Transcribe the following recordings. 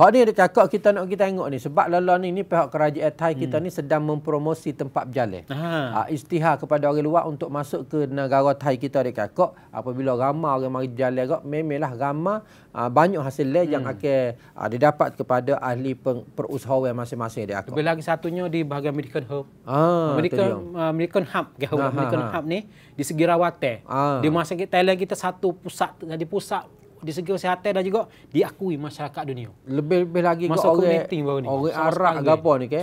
Hak ni dia cakap kita nak kita tengok ni sebab lala ni ni pihak kerajaan Thai kita hmm. ni sedang mempromosi tempat berjalan. Ha. Istihar kepada orang luar untuk masuk ke negara Thai kita dia cakap apabila ramai orang mari berjalan kak memelah ramai ah, banyak hasil le hmm. yang akan aa, ah, didapat kepada ahli perusahaan masing-masing dia cakap. Lagi satunya di bahagian American Hub. Ha, American, American Hub ke ha, American ha, Hub ni di Segirawate. Ha. Di masa kita Thailand kita satu pusat jadi pusat di segi kesihatan dan juga diakui masyarakat dunia. Lebih-lebih lagi Masa ke orang orang Arab ke apa ni ke?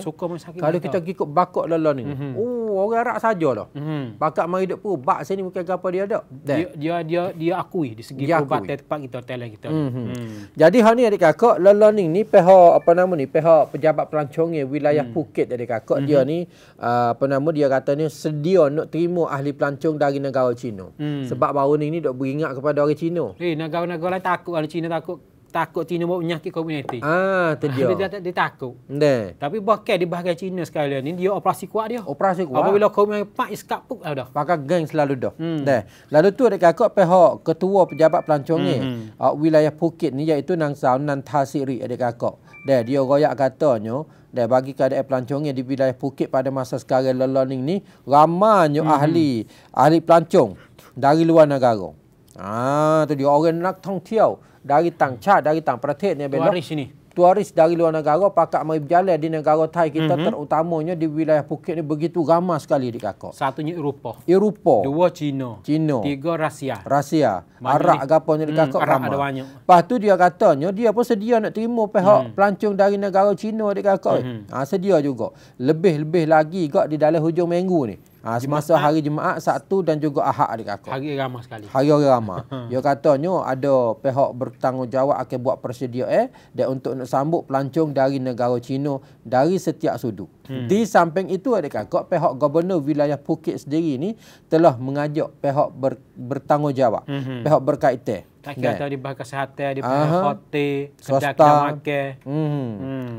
Kalau kita ikut bakok lalu ni. Mm-hmm. Oh, orang Arab sajalah. Hmm. Pakak mari duk perubat sini bukan apa dia ada. Dia, dia dia dia akui di segi perubatan tempat kita talent kita. Hmm. Hmm. Jadi hari ni adik kakak learning ni pihak apa nama ni pihak pejabat pelancongan wilayah hmm. Phuket adik kakak hmm. dia mhm. ni ah, apa nama dia kata ni sedia nak terima ahli pelancong dari negara Cina. Hmm. Sebab baru ni ni duk beringat kepada orang Cina. Eh negara-negara lain takut orang Cina takut takut Cina bawa penyakit komuniti. Ah, tu ah, dia. dia, dia, dia takut. De. Tapi bahkan di bahagian Cina sekalian ni dia operasi kuat dia. Operasi kuat. Apabila kau main pak iskap pun lah Pakai geng selalu dah. Hmm. Lalu tu ada kakak pihak ketua pejabat pelancongnya. Hmm. Uh, wilayah Phuket ni iaitu Nang Sao Nan Tha Siri ada kakak. De, dia royak katanya dia bagi kepada pelancongnya di wilayah Phuket pada masa sekarang learning ni ramanya hmm. ahli ahli pelancong dari luar negara. Ah, dia orang nak tong tiau dari tang cha dari tang perate ni belok. Turis sini. Turis dari luar negara pakak mai berjalan di negara Thai kita mm -hmm. terutamanya di wilayah Phuket ni begitu ramai sekali di kakak. Satunya Eropah. Eropah. Dua Cina. Cina. Tiga Rusia. Rusia. Arab agaknya di kakak hmm, ramai. Lepas tu dia katanya dia pun sedia nak terima pihak mm. pelancong dari negara Cina di kakak. Mm -hmm. Ah sedia juga. Lebih-lebih lagi gak di dalam hujung minggu ni. Ha, semasa Jumaat. Lah. hari Jumaat, Sabtu dan juga Ahad adik aku. Hari ramah sekali. Hari orang ramah. Dia katanya ada pihak bertanggungjawab akan buat persedia eh, dan untuk nak sambut pelancong dari negara Cina dari setiap sudu. Hmm. Di samping itu adik aku, pihak gubernur wilayah Phuket sendiri ni telah mengajak pihak ber, bertanggungjawab, hmm. pihak berkaitan. Tak kira kan? di bahagian kesehatan, di bahagian hotel, kedai-kedai makan. Hmm.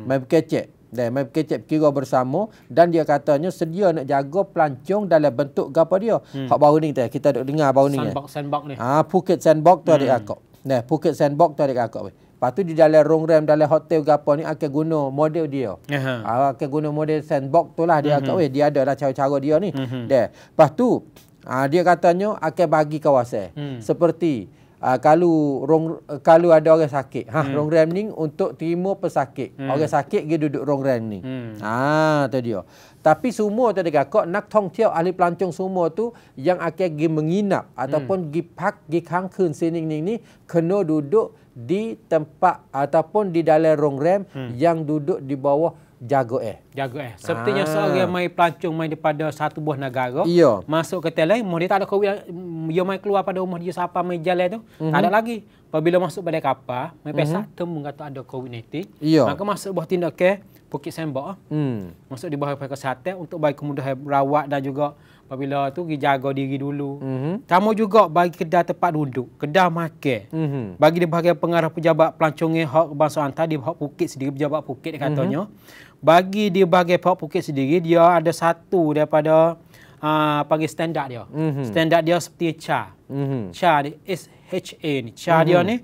Hmm. kecek. Dan kecep kira bersama dan dia katanya sedia nak jaga pelancong dalam bentuk gapo dia. Hmm. Hak baru ni kita kita duk dengar baru ni. Sandbox sandbox ni. Ah ha, Phuket sandbox tu hmm. adik akak. Nah, Phuket sandbox tu adik aku. Lepas tu di dalam rongrem dalam hotel gapo ni akan guna model dia. Ha. Uh-huh. Akan guna model sandbox tu lah dia uh-huh. akak hmm. weh dia ada lah cara-cara dia ni. Uh-huh. Lepas tu ah, dia katanya akan bagi kawasan. Hmm. Seperti uh, kalau rong, kalau ada orang sakit ha hmm. rong rem ni untuk terima pesakit hmm. orang sakit dia duduk rong rem ni hmm. ha tu dia tapi semua tu dekat kok nak tong tiao ahli pelancong semua tu yang akan pergi menginap ataupun hmm. pergi hmm. pak pergi kangkun sini ni ni kena duduk di tempat ataupun di dalam rong rem hmm. yang duduk di bawah jago eh jago eh seperti yang ah. seorang yang main pelancong main daripada satu buah negara Iyo. masuk ke telai mau dia tak ada kau mm, dia main keluar pada rumah dia siapa main jalan tu mm-hmm. tak mhm. ada lagi apabila masuk pada kapal main pesak mm-hmm. temu kata ada covid 19 maka masuk buah tindak ke Pukit Sembak. Ah. Hmm. Masuk di bawah pakai kesihatan untuk bagi kemudahan rawat dan juga apabila tu pergi jaga diri dulu. Hmm. Sama juga bagi kedai tempat duduk, kedai makan. Hmm. Bagi di bahagian pengarah pejabat pelancongan hak kebangsaan tadi hak pukit sendiri pejabat pukit dia katanya. Hmm. Bagi di bahagian hak Bukit sendiri dia ada satu daripada uh, panggil standar dia. Hmm. Standar dia seperti CHA. Hmm. CHA ni SHA ni. CHA hmm. dia mhm. ni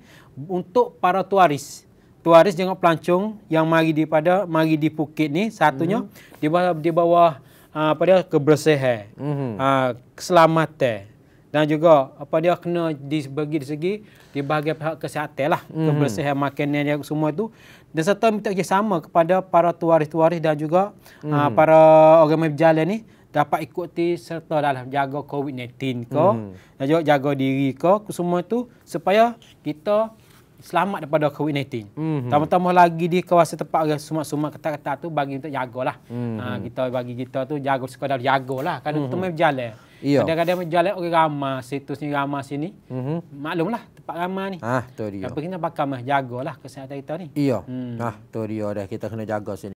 untuk para tuaris. Tuaris jangan pelancong yang mari di pada mari di Phuket ni satunya mm. di bawah di bawah ah, apa dia kebersihan mm. uh, keselamatan dan juga apa dia kena di bagi di segi di bahagian pihak kesihatan lah mm. kebersihan makanan yang semua tu dan serta minta kerjasama kepada para tuaris-tuaris dan juga mm. uh, para orang yang berjalan ni dapat ikuti serta dalam jaga COVID-19 ke mm. dan juga jaga diri ke semua itu supaya kita selamat daripada COVID-19. Mhm. Tambah-tambah lagi di kawasan tempat sumat-sumat kata-kata tu bagi untuk jagalah. Mm -hmm. ha, kita bagi kita tu jaga sekadar jagalah kerana mm -hmm. kita berjalan. Kadang-kadang berjalan orang okay, ramai situ sini ramai sini. Mm -hmm. Maklumlah tempat ramai ni. Ah, tu dia. Tapi kita pakai mah jagalah kesihatan kita ni. Iya. Hmm. Ah, tu dia dah kita kena jaga sini.